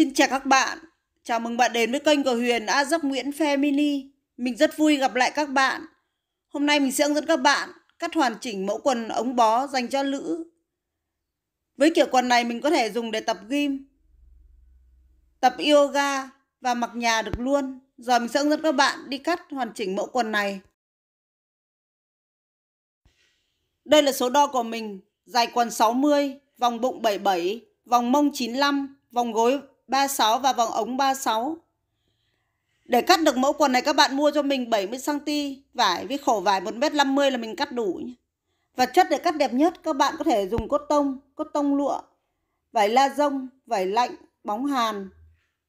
Xin chào các bạn, chào mừng bạn đến với kênh của Huyền A Dốc Nguyễn Family Mình rất vui gặp lại các bạn. Hôm nay mình sẽ hướng dẫn các bạn cắt hoàn chỉnh mẫu quần ống bó dành cho nữ Với kiểu quần này mình có thể dùng để tập gym, tập yoga và mặc nhà được luôn. Giờ mình sẽ hướng dẫn các bạn đi cắt hoàn chỉnh mẫu quần này. Đây là số đo của mình, dài quần 60, vòng bụng 77, vòng mông 95, vòng gối 36 và vòng ống 36. Để cắt được mẫu quần này các bạn mua cho mình 70cm vải với khổ vải 1m50 là mình cắt đủ nhé. Và chất để cắt đẹp nhất các bạn có thể dùng cốt tông, cốt tông lụa, vải la rông, vải lạnh, bóng hàn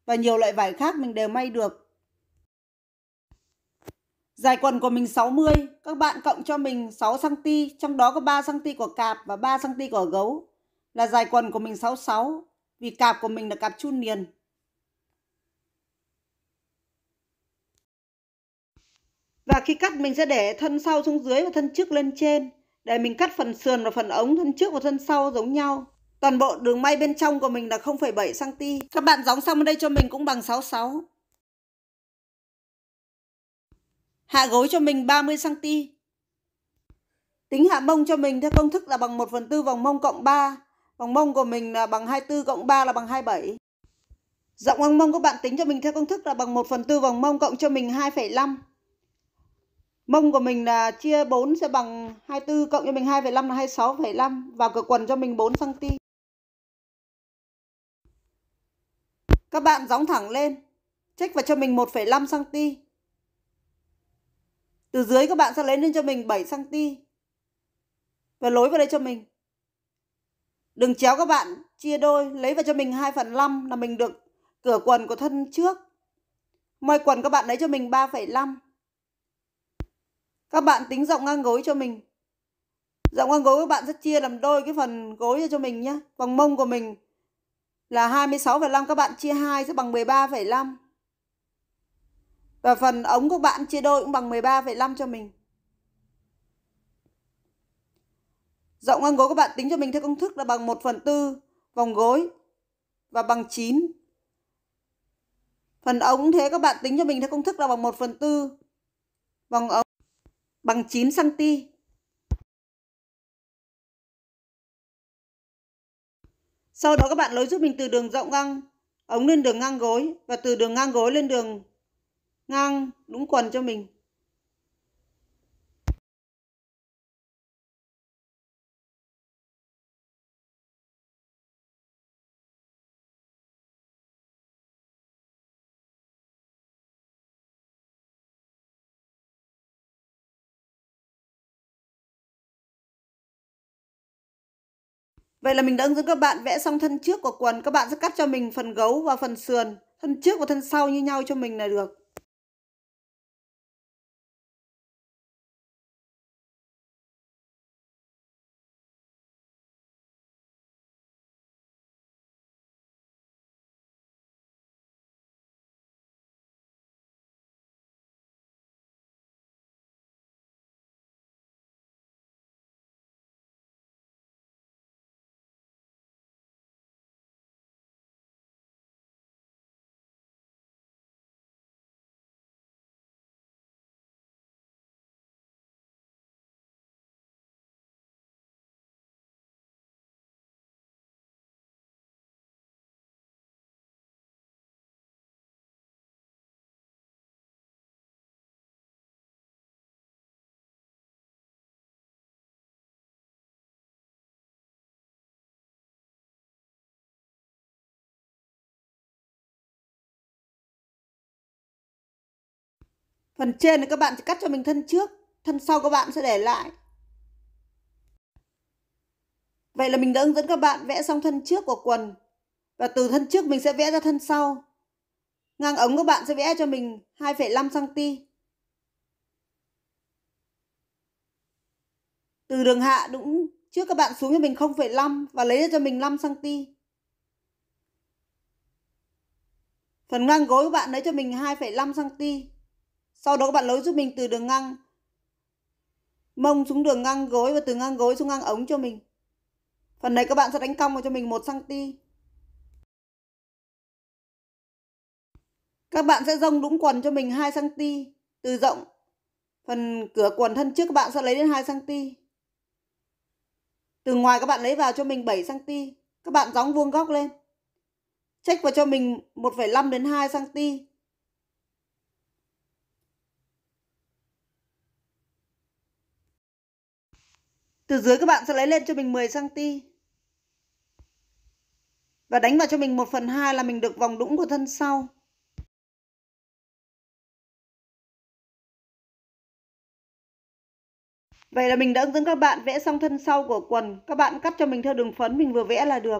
và nhiều loại vải khác mình đều may được. Dài quần của mình 60, các bạn cộng cho mình 6cm, trong đó có 3cm của cạp và 3cm của gấu là dài quần của mình 66 vì cặp của mình là cặp chu niên và khi cắt mình sẽ để thân sau xuống dưới và thân trước lên trên để mình cắt phần sườn và phần ống thân trước và thân sau giống nhau toàn bộ đường may bên trong của mình là 0,7 cm các bạn gióng xong đây cho mình cũng bằng 66 hạ gối cho mình 30 cm tính hạ mông cho mình theo công thức là bằng 1 phần tư vòng mông cộng 3 Vòng mông của mình là bằng 24 cộng 3 là bằng 27. Rộng vòng mông các bạn tính cho mình theo công thức là bằng 1 phần tư vòng mông cộng cho mình 2,5. Mông của mình là chia 4 sẽ bằng 24 cộng cho mình 2,5 là 26,5 và cửa quần cho mình 4 cm. Các bạn gióng thẳng lên, check vào cho mình 1,5 cm. Từ dưới các bạn sẽ lấy lên cho mình 7 cm. Và lối vào đây cho mình Đừng chéo các bạn, chia đôi, lấy vào cho mình 2 phần 5 là mình được cửa quần của thân trước. Moi quần các bạn lấy cho mình 3,5. Các bạn tính rộng ngang gối cho mình. Rộng ngang gối các bạn sẽ chia làm đôi cái phần gối cho mình nhé. Vòng mông của mình là 26,5 các bạn chia 2 sẽ bằng 13,5. Và phần ống của bạn chia đôi cũng bằng 13,5 cho mình. Rộng ngang gối các bạn tính cho mình theo công thức là bằng 1 phần 4 vòng gối và bằng 9. Phần ống thế các bạn tính cho mình theo công thức là bằng 1 phần 4 vòng ống bằng 9cm. Sau đó các bạn lối giúp mình từ đường rộng ngang ống lên đường ngang gối và từ đường ngang gối lên đường ngang đúng quần cho mình. Vậy là mình đã hướng dẫn các bạn vẽ xong thân trước của quần. Các bạn sẽ cắt cho mình phần gấu và phần sườn. Thân trước và thân sau như nhau cho mình là được. Phần trên thì các bạn sẽ cắt cho mình thân trước, thân sau các bạn sẽ để lại. Vậy là mình đã hướng dẫn các bạn vẽ xong thân trước của quần. Và từ thân trước mình sẽ vẽ ra thân sau. Ngang ống các bạn sẽ vẽ cho mình 2,5 cm. Từ đường hạ đúng trước các bạn xuống cho mình 0,5 và lấy ra cho mình 5 cm. Phần ngang gối các bạn lấy cho mình 2,5 cm. Sau đó các bạn nối giúp mình từ đường ngang mông xuống đường ngang gối và từ ngang gối xuống ngang ống cho mình. Phần này các bạn sẽ đánh cong vào cho mình 1 cm. Các bạn sẽ rông đúng quần cho mình 2 cm từ rộng. Phần cửa quần thân trước các bạn sẽ lấy đến 2 cm. Từ ngoài các bạn lấy vào cho mình 7 cm. Các bạn gióng vuông góc lên. Check vào cho mình 1,5 đến 2 cm Từ dưới các bạn sẽ lấy lên cho mình 10cm. Và đánh vào cho mình 1 phần 2 là mình được vòng đũng của thân sau. Vậy là mình đã hướng dẫn các bạn vẽ xong thân sau của quần. Các bạn cắt cho mình theo đường phấn mình vừa vẽ là được.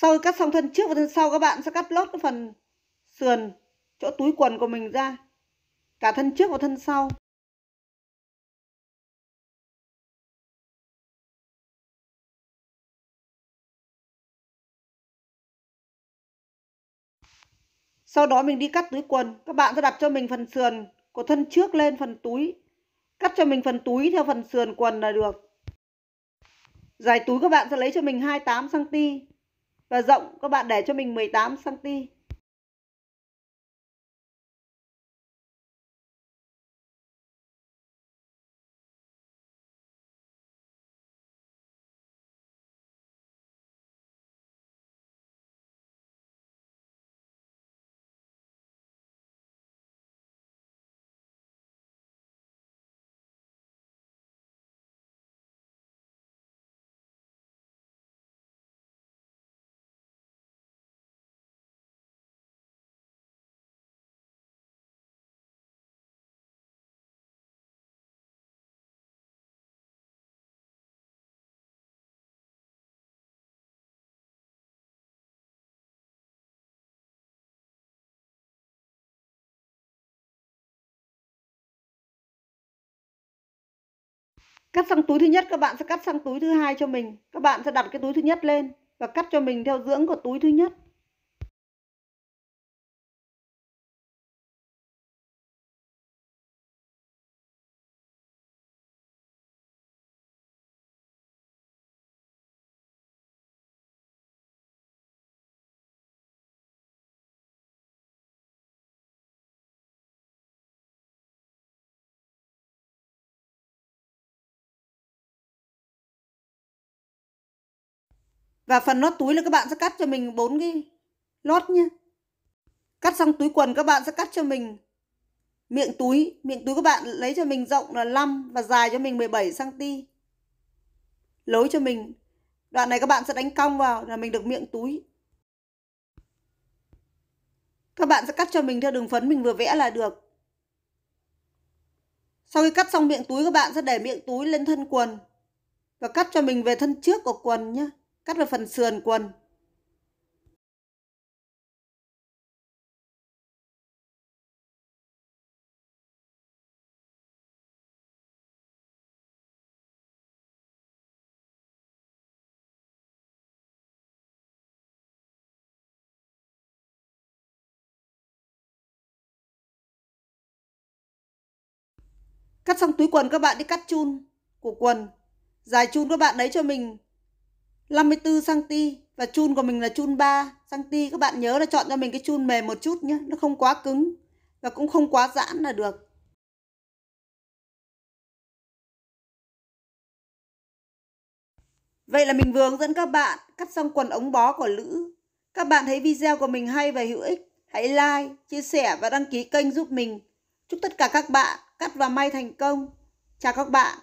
sau khi cắt xong thân trước và thân sau các bạn sẽ cắt lót cái phần sườn chỗ túi quần của mình ra cả thân trước và thân sau sau đó mình đi cắt túi quần các bạn sẽ đặt cho mình phần sườn của thân trước lên phần túi cắt cho mình phần túi theo phần sườn quần là được dài túi các bạn sẽ lấy cho mình 28 cm và rộng các bạn để cho mình 18 cm cắt sang túi thứ nhất các bạn sẽ cắt sang túi thứ hai cho mình các bạn sẽ đặt cái túi thứ nhất lên và cắt cho mình theo dưỡng của túi thứ nhất và phần lót túi là các bạn sẽ cắt cho mình bốn cái lót nhé cắt xong túi quần các bạn sẽ cắt cho mình miệng túi miệng túi các bạn lấy cho mình rộng là 5 và dài cho mình 17 cm lối cho mình đoạn này các bạn sẽ đánh cong vào là mình được miệng túi các bạn sẽ cắt cho mình theo đường phấn mình vừa vẽ là được sau khi cắt xong miệng túi các bạn sẽ để miệng túi lên thân quần và cắt cho mình về thân trước của quần nhé cắt vào phần sườn quần Cắt xong túi quần các bạn đi cắt chun của quần. Dài chun các bạn lấy cho mình 54 cm và chun của mình là chun 3 cm các bạn nhớ là chọn cho mình cái chun mềm một chút nhé nó không quá cứng và cũng không quá giãn là được Vậy là mình vừa hướng dẫn các bạn cắt xong quần ống bó của Lữ. Các bạn thấy video của mình hay và hữu ích, hãy like, chia sẻ và đăng ký kênh giúp mình. Chúc tất cả các bạn cắt và may thành công. Chào các bạn.